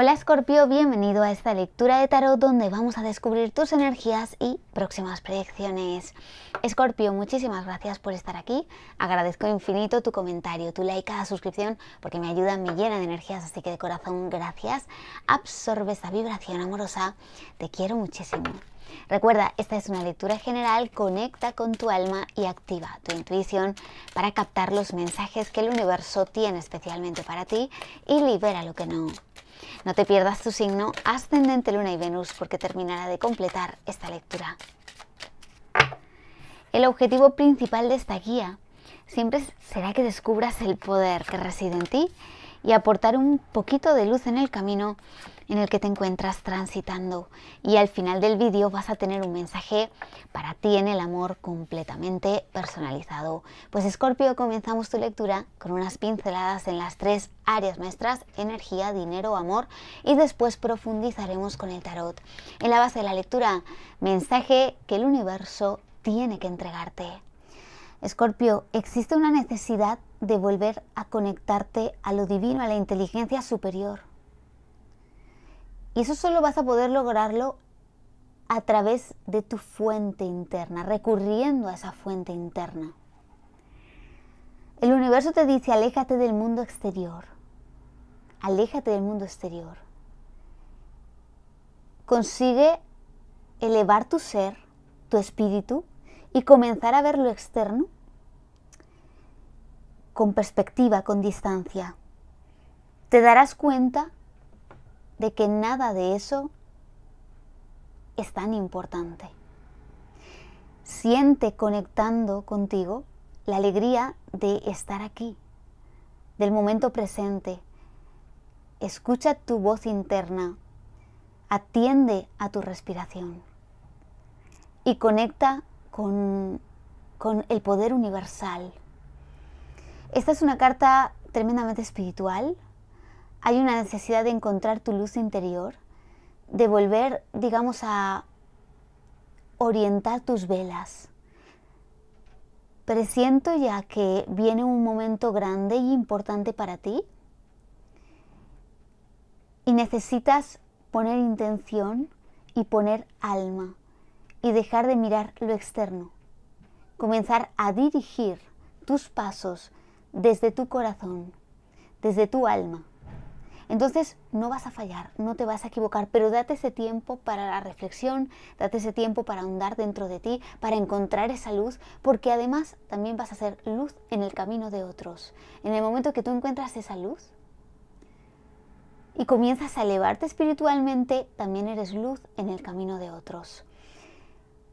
Hola Escorpio, bienvenido a esta lectura de tarot donde vamos a descubrir tus energías y próximas proyecciones. Escorpio, muchísimas gracias por estar aquí. Agradezco infinito tu comentario, tu like, cada suscripción porque me ayudan, me llenan de energías, así que de corazón gracias. Absorbe esta vibración amorosa. Te quiero muchísimo. Recuerda, esta es una lectura general, conecta con tu alma y activa tu intuición para captar los mensajes que el universo tiene especialmente para ti y libera lo que no. No te pierdas tu signo ascendente Luna y Venus porque terminará de completar esta lectura. El objetivo principal de esta guía siempre será que descubras el poder que reside en ti y aportar un poquito de luz en el camino en el que te encuentras transitando y al final del vídeo vas a tener un mensaje para ti en el amor completamente personalizado. Pues Escorpio, comenzamos tu lectura con unas pinceladas en las tres áreas maestras, energía, dinero, amor y después profundizaremos con el tarot. En la base de la lectura, mensaje que el universo tiene que entregarte. Escorpio, existe una necesidad de volver a conectarte a lo divino, a la inteligencia superior. Y eso solo vas a poder lograrlo a través de tu fuente interna, recurriendo a esa fuente interna. El universo te dice, aléjate del mundo exterior, aléjate del mundo exterior. Consigue elevar tu ser, tu espíritu, y comenzar a ver lo externo con perspectiva, con distancia. Te darás cuenta de que nada de eso es tan importante. Siente conectando contigo la alegría de estar aquí, del momento presente. Escucha tu voz interna, atiende a tu respiración y conecta con, con el poder universal. Esta es una carta tremendamente espiritual, hay una necesidad de encontrar tu luz interior, de volver, digamos, a orientar tus velas. Presiento ya que viene un momento grande y importante para ti y necesitas poner intención y poner alma y dejar de mirar lo externo. Comenzar a dirigir tus pasos desde tu corazón, desde tu alma. Entonces no vas a fallar, no te vas a equivocar, pero date ese tiempo para la reflexión, date ese tiempo para ahondar dentro de ti, para encontrar esa luz, porque además también vas a ser luz en el camino de otros. En el momento que tú encuentras esa luz y comienzas a elevarte espiritualmente, también eres luz en el camino de otros.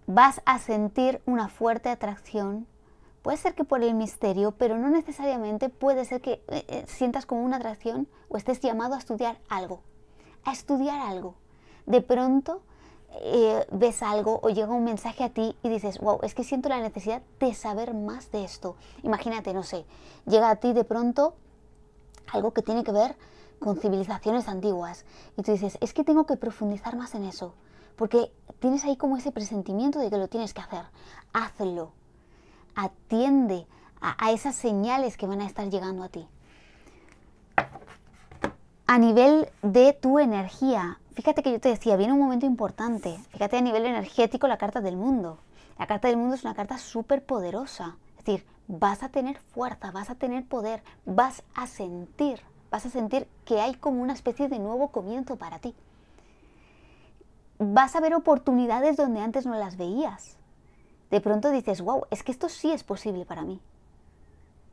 Vas a sentir una fuerte atracción Puede ser que por el misterio, pero no necesariamente puede ser que eh, eh, sientas como una atracción o estés llamado a estudiar algo, a estudiar algo. De pronto eh, ves algo o llega un mensaje a ti y dices, wow, es que siento la necesidad de saber más de esto. Imagínate, no sé, llega a ti de pronto algo que tiene que ver con civilizaciones antiguas y tú dices, es que tengo que profundizar más en eso, porque tienes ahí como ese presentimiento de que lo tienes que hacer. Hazlo atiende a, esas señales que van a estar llegando a ti. A nivel de tu energía, fíjate que yo te decía, viene un momento importante. Fíjate a nivel energético la carta del mundo. La carta del mundo es una carta súper poderosa. Es decir, vas a tener fuerza, vas a tener poder, vas a sentir, vas a sentir que hay como una especie de nuevo comienzo para ti. Vas a ver oportunidades donde antes no las veías de pronto dices, wow, es que esto sí es posible para mí.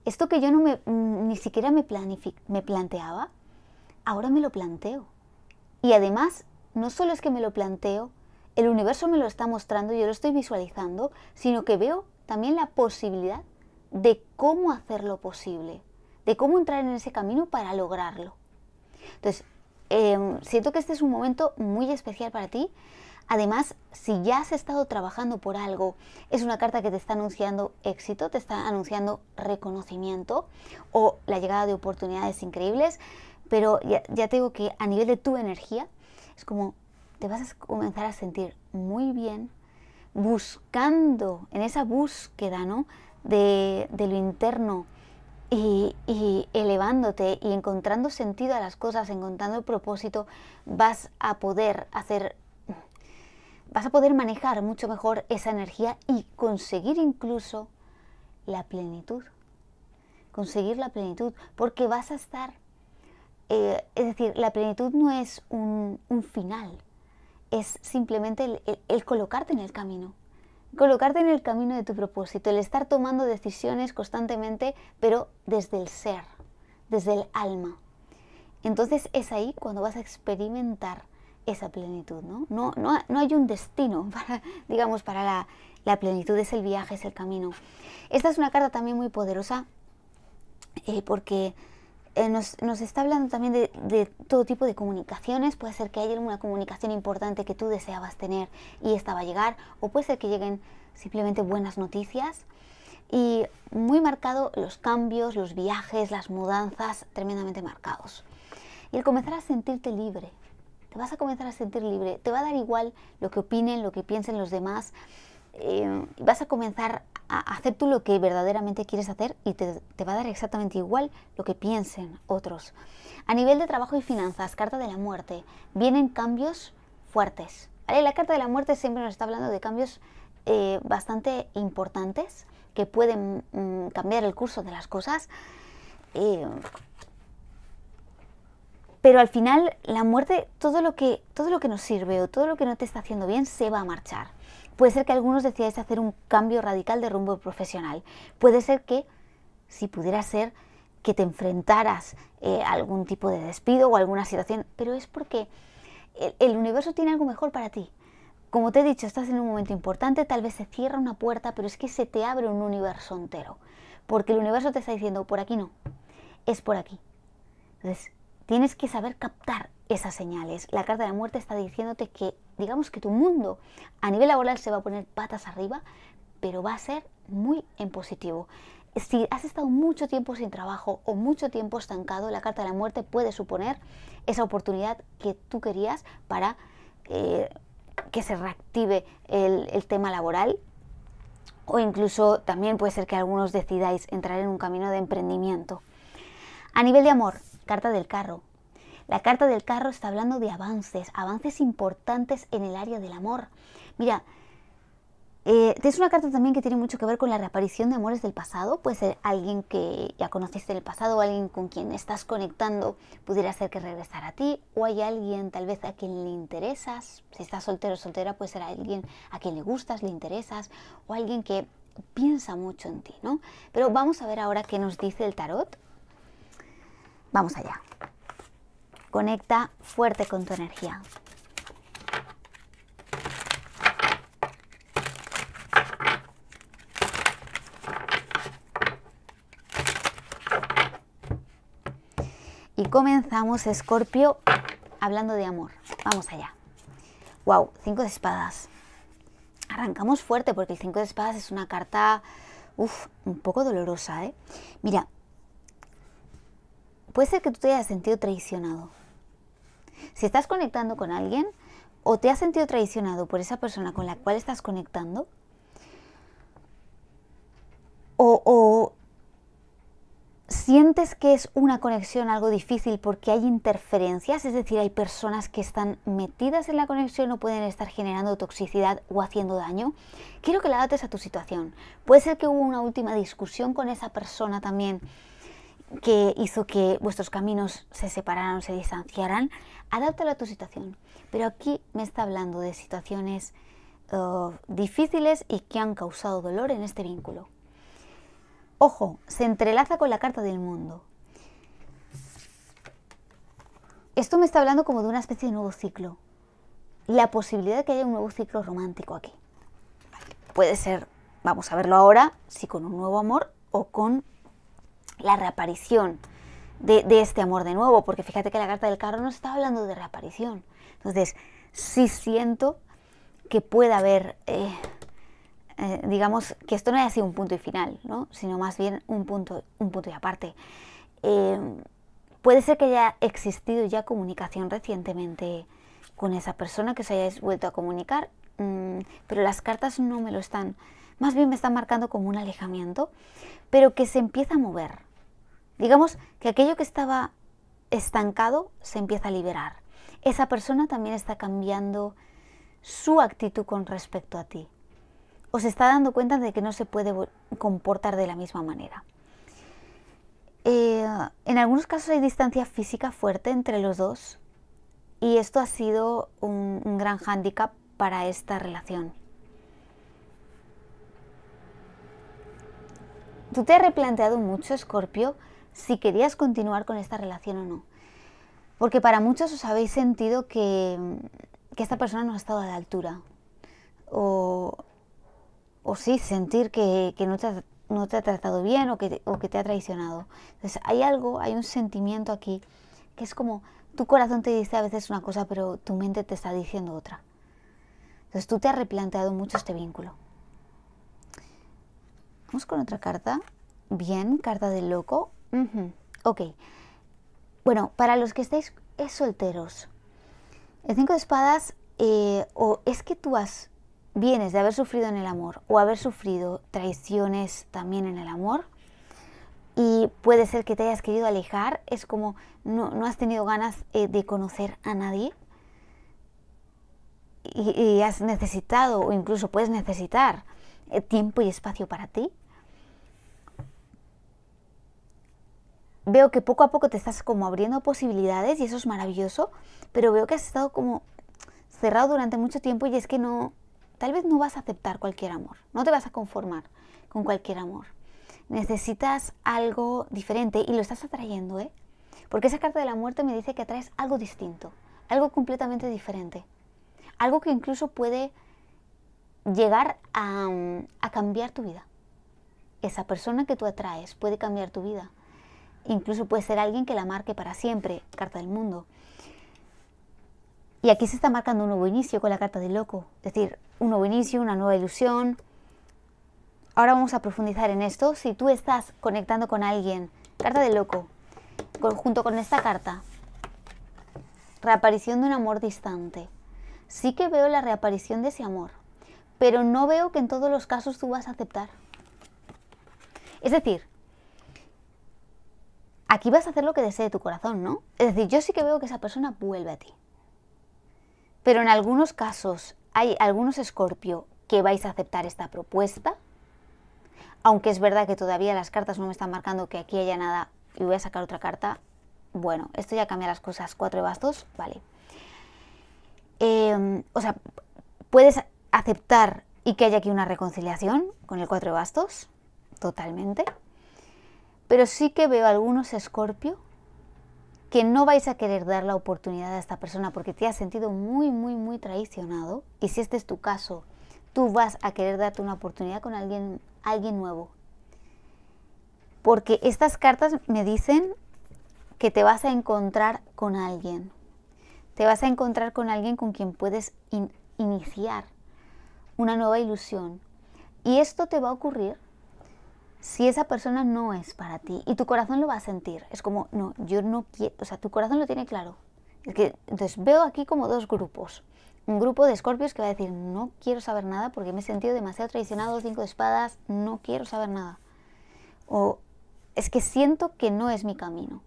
Esto que yo no me, mm, ni siquiera me, planteaba, ahora me lo planteo. Y además, no solo es que me lo planteo, el universo me lo está mostrando, yo lo estoy visualizando, sino que veo también la posibilidad de cómo hacerlo posible, de cómo entrar en ese camino para lograrlo. Entonces, em, siento que este es un momento muy especial para ti, Además, si ya has estado trabajando por algo, es una carta que te está anunciando éxito, te está anunciando reconocimiento o la llegada de oportunidades increíbles, pero ya, te digo que a nivel de tu energía es como te vas a comenzar a sentir muy bien buscando, en esa búsqueda ¿no? de, lo interno, y, y, elevándote y encontrando sentido a las cosas, encontrando el propósito, vas a poder hacer vas a poder manejar mucho mejor esa energía y conseguir incluso la plenitud. Conseguir la plenitud, porque vas a estar, eh, es decir, la plenitud no es un, final, es simplemente el colocarte en el camino, colocarte en el camino de tu propósito, el estar tomando decisiones constantemente, pero desde el ser, desde el alma. Entonces es ahí cuando vas a experimentar esa plenitud, ¿no? No, no, hay un destino, para, digamos, para la, plenitud, es el viaje, es el camino. Esta es una carta también muy poderosa eh, porque eh, nos, está hablando también de, todo tipo de comunicaciones. Puede ser que haya alguna comunicación importante que tú deseabas tener y esta va a llegar, o puede ser que lleguen simplemente buenas noticias. Y muy marcado los cambios, los viajes, las mudanzas, tremendamente marcados. Y el comenzar a sentirte libre, te vas a comenzar a sentir libre, te va a dar igual lo que opinen, lo que piensen los demás, eh, vas a comenzar a hacer tú lo que verdaderamente quieres hacer y te, va a dar exactamente igual lo que piensen otros. A nivel de trabajo y finanzas, carta de la muerte, vienen cambios fuertes. ¿vale? La carta de la muerte siempre nos está hablando de cambios eh, bastante importantes que pueden mm, cambiar el curso de las cosas. Eh, pero al final la muerte, todo lo que, todo lo que nos sirve o todo lo que no te está haciendo bien se va a marchar. Puede ser que algunos decidáis hacer un cambio radical de rumbo profesional. Puede ser que, si pudiera ser, que te enfrentaras eh, a algún tipo de despido o alguna situación, pero es porque el, el universo tiene algo mejor para ti. Como te he dicho, estás en un momento importante, tal vez se cierra una puerta, pero es que se te abre un universo entero, porque el universo te está diciendo, por aquí no, es por aquí. Entonces, tienes que saber captar esas señales. La carta de la muerte está diciéndote que, digamos que tu mundo a nivel laboral se va a poner patas arriba, pero va a ser muy en positivo. Si has estado mucho tiempo sin trabajo o mucho tiempo estancado, la carta de la muerte puede suponer esa oportunidad que tú querías para eh, que se reactive el, el tema laboral o incluso también puede ser que algunos decidáis entrar en un camino de emprendimiento. A nivel de amor, carta del carro. La carta del carro está hablando de avances, avances importantes en el área del amor. Mira, eh, es una carta también que tiene mucho que ver con la reaparición de amores del pasado. pues ser alguien que ya conociste el pasado, alguien con quien estás conectando, pudiera ser que regresara a ti, o hay alguien tal vez a quien le interesas. Si estás soltero o soltera, pues ser alguien a quien le gustas, le interesas, o alguien que piensa mucho en ti, ¿no? Pero vamos a ver ahora qué nos dice el tarot Vamos allá. Conecta fuerte con tu energía. Y comenzamos, Escorpio, hablando de amor. Vamos allá. Wow, cinco de espadas. Arrancamos fuerte porque el cinco de espadas es una carta, un poco dolorosa, ¿eh? Mira, puede ser que tú te hayas sentido traicionado. Si estás conectando con alguien o te has sentido traicionado por esa persona con la cual estás conectando, o, sientes que es una conexión algo difícil porque hay interferencias, es decir, hay personas que están metidas en la conexión o pueden estar generando toxicidad o haciendo daño, quiero que la dates a tu situación. Puede ser que hubo una última discusión con esa persona también que hizo que vuestros caminos se separaran, se distanciaran, adáptalo a tu situación. Pero aquí me está hablando de situaciones eh, difíciles y que han causado dolor en este vínculo. Ojo, se entrelaza con la carta del mundo. Esto me está hablando como de una especie de nuevo ciclo. La posibilidad de que haya un nuevo ciclo romántico aquí. Puede ser, vamos a verlo ahora, si con un nuevo amor o con la reaparición de, este amor de nuevo, porque fíjate que la carta del carro no está hablando de reaparición. Entonces, sí siento que pueda haber, eh, eh, digamos, que esto no haya sido un punto y final, sino más bien un punto, un punto y aparte. Eh, puede ser que haya existido ya comunicación recientemente con esa persona, que os hayáis vuelto a comunicar, mm, pero las cartas no me lo están, más bien me están marcando como un alejamiento, pero que se empieza a mover, Digamos que aquello que estaba estancado se empieza a liberar. Esa persona también está cambiando su actitud con respecto a ti. O se está dando cuenta de que no se puede comportar de la misma manera. Eh, en algunos casos hay distancia física fuerte entre los dos y esto ha sido un, un gran hándicap para esta relación. ¿Tú te has replanteado mucho, Scorpio, si querías continuar con esta relación o no. Porque para muchos os habéis sentido que, que esta persona no ha estado a la altura. O, o sí, sentir que, no, te ha, no, te ha, tratado bien o que, te, o que te ha traicionado. Entonces hay algo, hay un sentimiento aquí que es como tu corazón te dice a veces una cosa, pero tu mente te está diciendo otra. Entonces tú te has replanteado mucho este vínculo. Vamos con otra carta. Bien, carta del loco. Ok. Bueno, para los que estáis es eh, solteros, el cinco de espadas eh, o es que tú has, vienes de haber sufrido en el amor o haber sufrido traiciones también en el amor y puede ser que te hayas querido alejar, es como no, has tenido ganas eh, de conocer a nadie y, has necesitado o incluso puedes necesitar tiempo y espacio para ti veo que poco a poco te estás como abriendo posibilidades y eso es maravilloso, pero veo que has estado como cerrado durante mucho tiempo y es que no, tal vez no vas a aceptar cualquier amor, no te vas a conformar con cualquier amor. Necesitas algo diferente y lo estás atrayendo, ¿eh? Porque esa carta de la muerte me dice que atraes algo distinto, algo completamente diferente, algo que incluso puede llegar a mm, cambiar tu vida. Esa persona que tú atraes puede cambiar tu vida Incluso puede ser alguien que la marque para siempre, carta del mundo. Y aquí se está marcando un nuevo inicio con la carta del loco, es decir, un nuevo inicio, una nueva ilusión. Ahora vamos a profundizar en esto. Si tú estás conectando con alguien, carta del loco, junto con esta carta, reaparición de un amor distante. Sí que veo la reaparición de ese amor, pero no veo que en todos los casos tú vas a aceptar. Es decir, aquí vas a hacer lo que desee tu corazón, ¿no? Es decir, yo sí que veo que esa persona vuelve a ti. Pero en algunos casos hay algunos escorpio que vais a aceptar esta propuesta, aunque es verdad que todavía las cartas no me están marcando que aquí haya nada y voy a sacar otra carta. Bueno, esto ya cambia las cosas. Cuatro de bastos, vale. Em, o sea, puedes aceptar y que haya aquí una reconciliación con el cuatro de bastos, totalmente. Pero sí que veo algunos escorpio que no vais a querer dar la oportunidad a esta persona porque te has sentido muy, muy, muy traicionado. Y si este es tu caso, tú vas a querer darte una oportunidad con alguien, alguien nuevo. Porque estas cartas me dicen que te vas a encontrar con alguien. Te vas a encontrar con alguien con quien puedes iniciar una nueva ilusión. Y esto te va a ocurrir si esa persona no es para ti y tu corazón lo va a sentir. Es como, no, yo no quiero, o sea, tu corazón lo tiene claro. que, entonces veo aquí como dos grupos. Un grupo de escorpios que va a decir, no quiero saber nada porque me he sentido demasiado traicionado, cinco de espadas, no quiero saber nada. O es que siento que no es mi camino.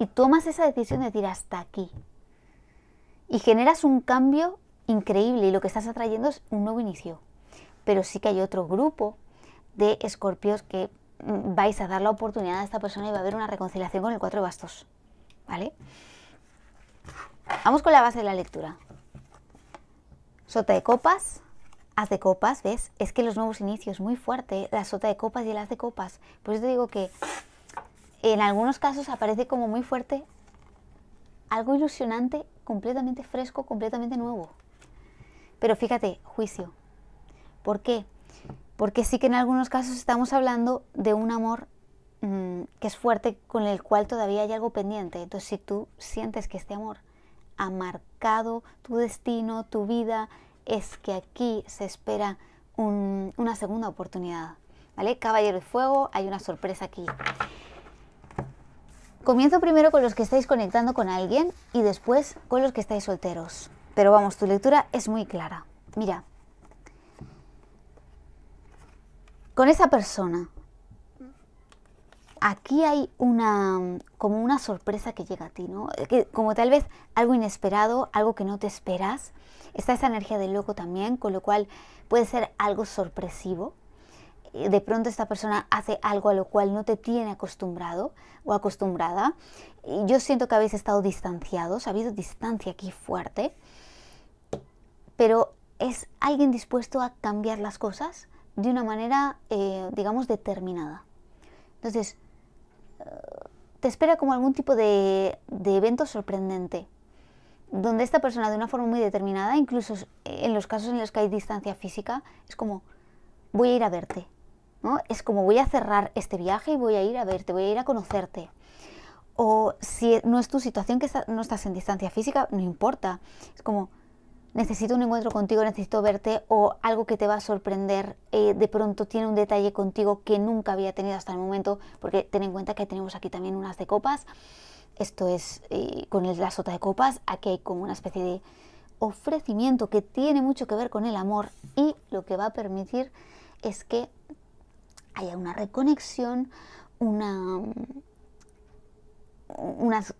Y tomas esa decisión de decir hasta aquí. Y generas un cambio increíble y lo que estás atrayendo es un nuevo inicio. Pero sí que hay otro grupo de escorpios que mm, vais a dar la oportunidad a esta persona y va a haber una reconciliación con el cuatro de bastos. ¿Vale? Vamos con la base de la lectura. Sota de copas, haz de copas, ¿ves? Es que los nuevos inicios, muy fuerte, la sota de copas y el haz de copas. Por eso te digo que en algunos casos aparece como muy fuerte algo ilusionante, completamente fresco, completamente nuevo. Pero fíjate, juicio. ¿Por qué? porque sí que en algunos casos estamos hablando de un amor mm, que es fuerte, con el cual todavía hay algo pendiente. Entonces, si tú sientes que este amor ha marcado tu destino, tu vida, es que aquí se espera una segunda oportunidad. ¿Vale? Caballero de Fuego, hay una sorpresa aquí. Comienzo primero con los que estáis conectando con alguien y después con los que estáis solteros. Pero vamos, tu lectura es muy clara. Mira, con esa persona. Aquí hay una como una sorpresa que llega a ti, ¿no? como tal vez algo inesperado, algo que no te esperas. Está esa energía del loco también, con lo cual puede ser algo sorpresivo. Eh, de pronto esta persona hace algo a lo cual no te tiene acostumbrado o acostumbrada. Yo siento que habéis estado distanciados, ha habido distancia aquí fuerte. Pero es alguien dispuesto a cambiar las cosas, de una manera, eh, digamos, determinada. Entonces, eh, te espera como algún tipo de, evento sorprendente, donde esta persona de una forma muy determinada, incluso en los casos en los que hay distancia física, es como, voy a ir a verte, ¿no? Es como, voy a cerrar este viaje y voy a ir a verte, voy a ir a conocerte. O si no es tu situación que no estás en distancia física, no importa. Es como, necesito un encuentro contigo, necesito verte o algo que te va a sorprender, eh, de pronto tiene un detalle contigo que nunca había tenido hasta el momento, porque ten en cuenta que tenemos aquí también unas de copas, esto es eh, con el, la de copas, aquí hay como una especie de ofrecimiento que tiene mucho que ver con el amor y lo que va a permitir es que haya una reconexión, una,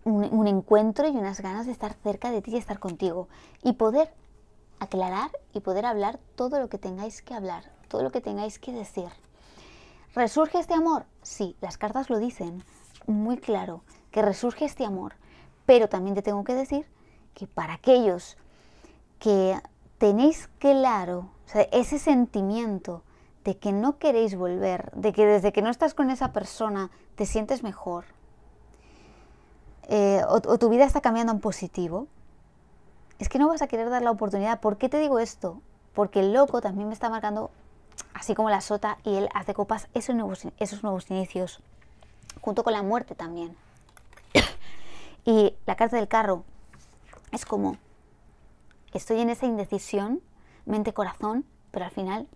un, encuentro y unas ganas de estar cerca de ti y estar contigo y poder aclarar y poder hablar todo lo que tengáis que hablar, todo lo que tengáis que decir. ¿Resurge este amor? Sí, las cartas lo dicen muy claro, que resurge este amor. Pero también te tengo que decir que para aquellos que tenéis claro ese sentimiento de que no queréis volver, de que desde que no estás con esa persona te sientes mejor, eh, o tu vida está cambiando en positivo, es que no vas a querer dar la oportunidad. ¿Por qué te digo esto? Porque el loco también me está marcando, así como la sota y él hace copas, esos nuevos, esos nuevos inicios, junto con la muerte también. y la carta del carro es como, estoy en esa indecisión, mente-corazón, pero al final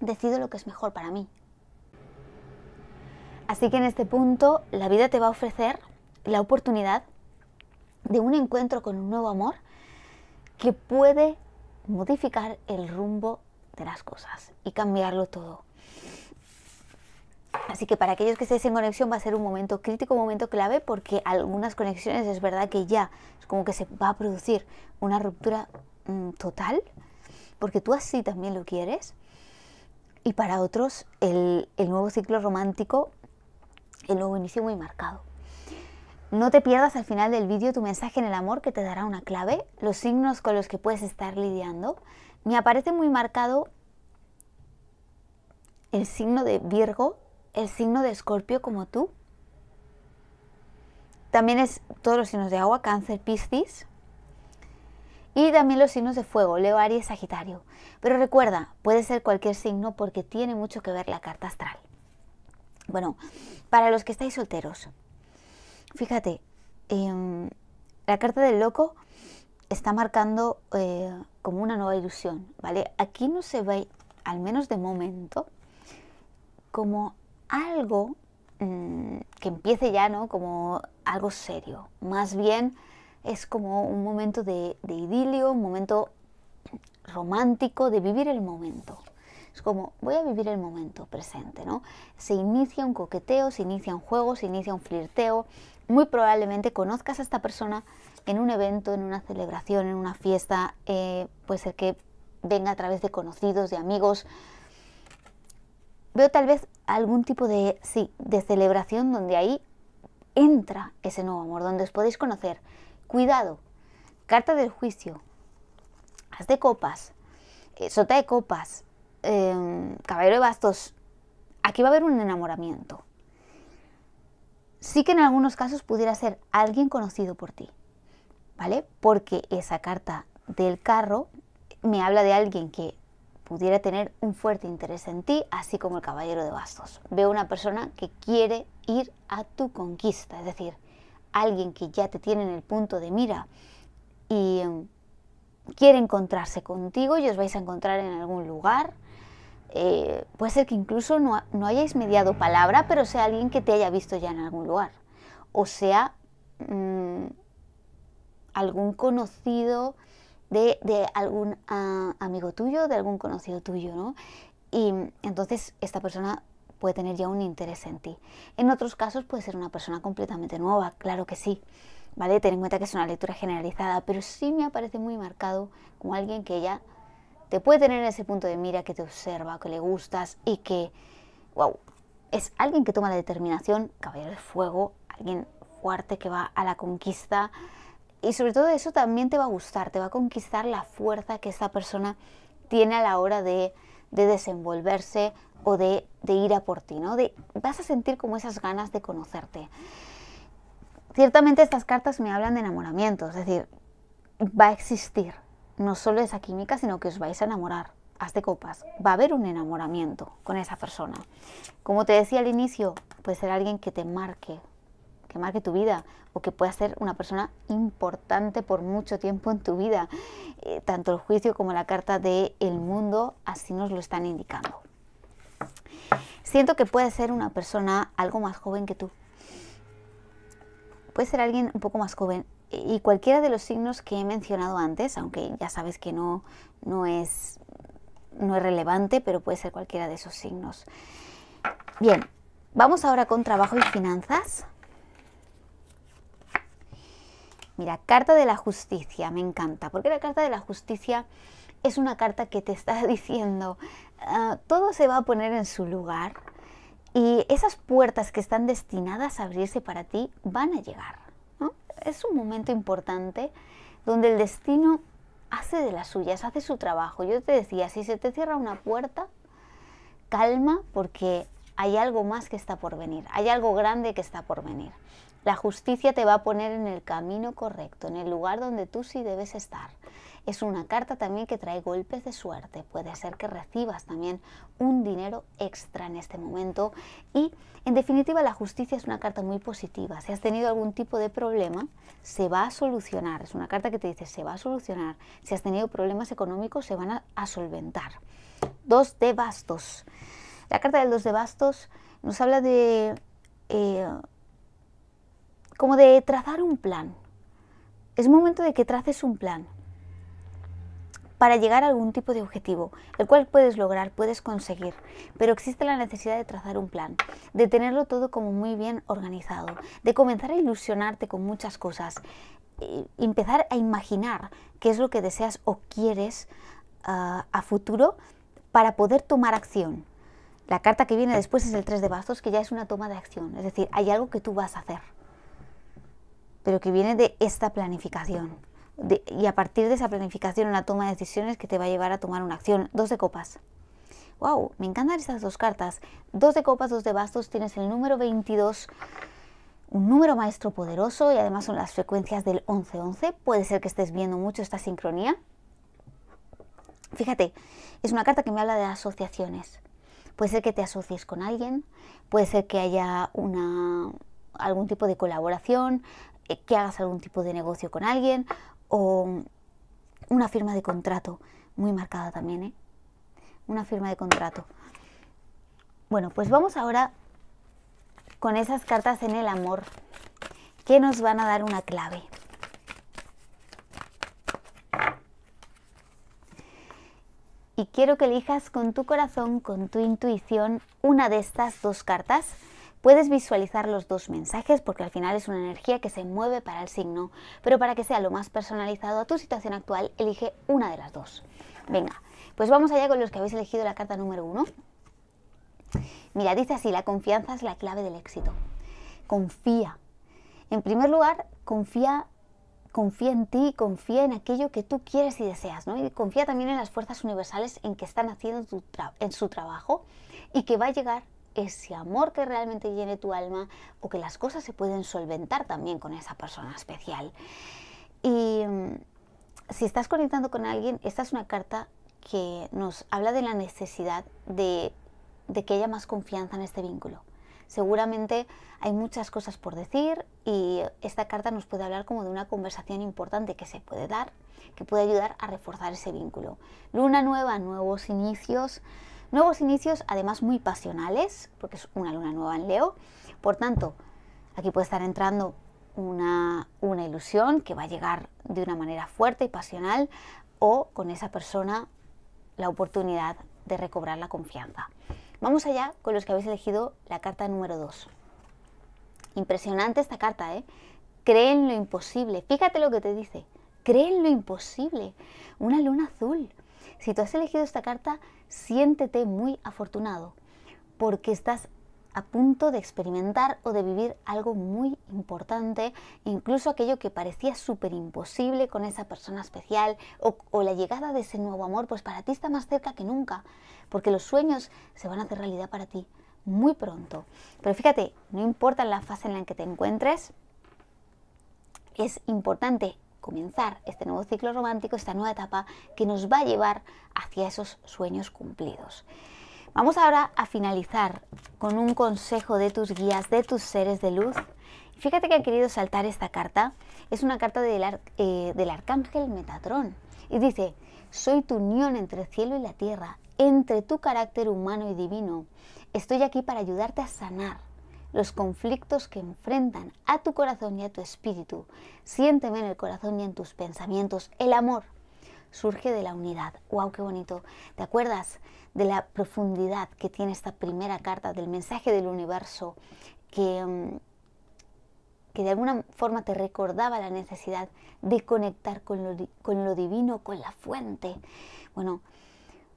decido lo que es mejor para mí. Así que en este punto la vida te va a ofrecer la oportunidad de un encuentro con un nuevo amor que puede modificar el rumbo de las cosas y cambiarlo todo. Así que para aquellos que estéis en conexión va a ser un momento crítico, un momento clave, porque algunas conexiones es verdad que ya es como que se va a producir una ruptura mm, total, porque tú así también lo quieres. Y para otros el, el nuevo ciclo romántico, el nuevo inicio muy marcado. No te pierdas al final del vídeo tu mensaje en el amor que te dará una clave, los signos con los que puedes estar lidiando. Me aparece muy marcado el signo de Virgo, el signo de Escorpio como tú. También es todos los signos de agua, cáncer, piscis. Y también los signos de fuego, Leo, Aries, Sagitario. Pero recuerda, puede ser cualquier signo porque tiene mucho que ver la carta astral. Bueno, para los que estáis solteros, Fíjate, em, la carta del loco está marcando eh, como una nueva ilusión, ¿vale? Aquí no se ve, al menos de momento, como algo mm, que empiece ya, ¿no? Como algo serio. Más bien es como un momento de, de idilio, un momento romántico, de vivir el momento. Es como, voy a vivir el momento presente, ¿no? Se inicia un coqueteo, se inicia un juego, se inicia un flirteo, muy probablemente conozcas a esta persona en un evento, en una celebración, en una fiesta, eh, puede ser que venga a través de conocidos, de amigos. Veo tal vez algún tipo de, sí, de celebración donde ahí entra ese nuevo amor, donde os podéis conocer. Cuidado, carta del juicio, haz de copas, eh, sota de copas, em, caballero de bastos. Aquí va a haber un enamoramiento sí que en algunos casos pudiera ser alguien conocido por ti, ¿vale? Porque esa carta del carro me habla de alguien que pudiera tener un fuerte interés en ti, así como el caballero de bastos. Veo una persona que quiere ir a tu conquista, es decir, alguien que ya te tiene en el punto de mira y em, quiere encontrarse contigo y os vais a encontrar en algún lugar eh, puede ser que incluso no, no, hayáis mediado palabra, pero sea alguien que te haya visto ya en algún lugar. O sea, mm, algún conocido de, algún ah, amigo tuyo, de algún conocido tuyo, ¿no? Y entonces esta persona puede tener ya un interés en ti. En otros casos puede ser una persona completamente nueva, claro que sí. ¿Vale? Ten en cuenta que es una lectura generalizada, pero sí me aparece muy marcado como alguien que ya te puede tener en ese punto de mira que te observa, que le gustas y que, wow, es alguien que toma la determinación, caballero de fuego, alguien fuerte que va a la conquista. Y sobre todo eso también te va a gustar, te va a conquistar la fuerza que esa persona tiene a la hora de, desenvolverse o de, ir a por ti, vas a sentir como esas ganas de conocerte. Ciertamente estas cartas me hablan de enamoramiento, es decir, va a existir, no solo esa química, sino que os vais a enamorar. Haz de copas. Va a haber un enamoramiento con esa persona. Como te decía al inicio, puede ser alguien que te marque, que marque tu vida o que pueda ser una persona importante por mucho tiempo en tu vida. Eh, tanto el juicio como la carta de el mundo así nos lo están indicando. Siento que puede ser una persona algo más joven que tú. Puede ser alguien un poco más joven y cualquiera de los signos que he mencionado antes, aunque ya sabes que no, no, es, no es relevante, pero puede ser cualquiera de esos signos. Bien, vamos ahora con trabajo y finanzas. Mira, carta de la justicia, me encanta, porque la carta de la justicia es una carta que te está diciendo, ah, todo se va a poner en su lugar y esas puertas que están destinadas a abrirse para ti van a llegar es un momento importante donde el destino hace de las suyas, hace su trabajo. Yo te decía, si se te cierra una puerta, calma porque hay algo más que está por venir, hay algo grande que está por venir. La justicia te va a poner en el camino correcto, en el lugar donde tú sí debes estar. Es una carta también que trae golpes de suerte. Puede ser que recibas también un dinero extra en este momento. Y en definitiva la justicia es una carta muy positiva. Si has tenido algún tipo de problema, se va a solucionar. Es una carta que te dice se va a solucionar. Si has tenido problemas económicos, se van a, solventar. Dos de bastos. La carta del dos de bastos nos habla de... Eh, como de trazar un plan. Es momento de que traces un plan para llegar a algún tipo de objetivo, el cual puedes lograr, puedes conseguir, pero existe la necesidad de trazar un plan, de tenerlo todo como muy bien organizado, de comenzar a ilusionarte con muchas cosas, empezar a imaginar qué es lo que deseas o quieres ah, a futuro para poder tomar acción. La carta que viene después es el 3 de bastos, que ya es una toma de acción, es decir, hay algo que tú vas a hacer, pero que viene de esta planificación y a partir de esa planificación la toma de decisiones que te va a llevar a tomar una acción. Dos de copas. ¡Wow! Me encantan estas dos cartas. Dos de copas, dos de bastos, tienes el número 22 un número maestro poderoso y además son las frecuencias del 11 -11. Puede ser que estés viendo mucho esta sincronía. Fíjate, es una carta que me habla de asociaciones. Puede ser que te asocies con alguien, puede ser que haya una, algún tipo de colaboración, eh, que hagas algún tipo de negocio con alguien o una firma de contrato, muy marcada también, ¿eh? Una firma de contrato. Bueno, pues vamos ahora con esas cartas en el amor que nos van a dar una clave. Y quiero que elijas con tu corazón, con tu intuición, una de estas dos cartas Puedes visualizar los dos mensajes porque al final es una energía que se mueve para el signo, pero para que sea lo más personalizado a tu situación actual, elige una de las dos. Venga, pues vamos allá con los que habéis elegido la carta número uno. Mira, dice así, la confianza es la clave del éxito. Confía. En primer lugar, confía confía en ti, confía en aquello que tú quieres y deseas, ¿no? Y confía también en las fuerzas universales en que están haciendo en su trabajo y que va a llegar ese amor que realmente llene tu alma o que las cosas se pueden solventar también con esa persona especial. Y mm, si estás conectando con alguien, esta es una carta que nos habla de la necesidad de, de que haya más confianza en este vínculo. Seguramente hay muchas cosas por decir y esta carta nos puede hablar como de una conversación importante que se puede dar, que puede ayudar a reforzar ese vínculo. Luna nueva, nuevos inicios, Nuevos inicios, además muy pasionales, porque es una luna nueva en Leo. Por tanto, aquí puede estar entrando una, una ilusión que va a llegar de una manera fuerte y pasional o con esa persona la oportunidad de recobrar la confianza. Vamos allá con los que habéis elegido la carta número 2. Impresionante esta carta, ¿eh? Creen lo imposible. Fíjate lo que te dice. Creen lo imposible. Una luna azul. Si tú has elegido esta carta, siéntete muy afortunado porque estás a punto de experimentar o de vivir algo muy importante, incluso aquello que parecía súper imposible con esa persona especial o, la llegada de ese nuevo amor, pues para ti está más cerca que nunca, porque los sueños se van a hacer realidad para ti muy pronto. Pero fíjate, no importa la fase en la que te encuentres, es importante comenzar este nuevo ciclo romántico, esta nueva etapa que nos va a llevar hacia esos sueños cumplidos. Vamos ahora a finalizar con un consejo de tus guías, de tus seres de luz. Fíjate que he querido saltar esta carta. Es una carta del, eh, del arcángel Metatrón. Y dice, soy tu unión entre el cielo y la tierra, entre tu carácter humano y divino. Estoy aquí para ayudarte a sanar, los conflictos que enfrentan a tu corazón y a tu espíritu. Siénteme en el corazón y en tus pensamientos. El amor surge de la unidad. ¡Wow, qué bonito! ¿Te acuerdas de la profundidad que tiene esta primera carta, del mensaje del universo que, mm, que de alguna forma te recordaba la necesidad de conectar con lo, con lo divino, con la fuente? Bueno,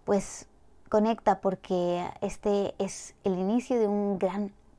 pues conecta porque este es el inicio de un gran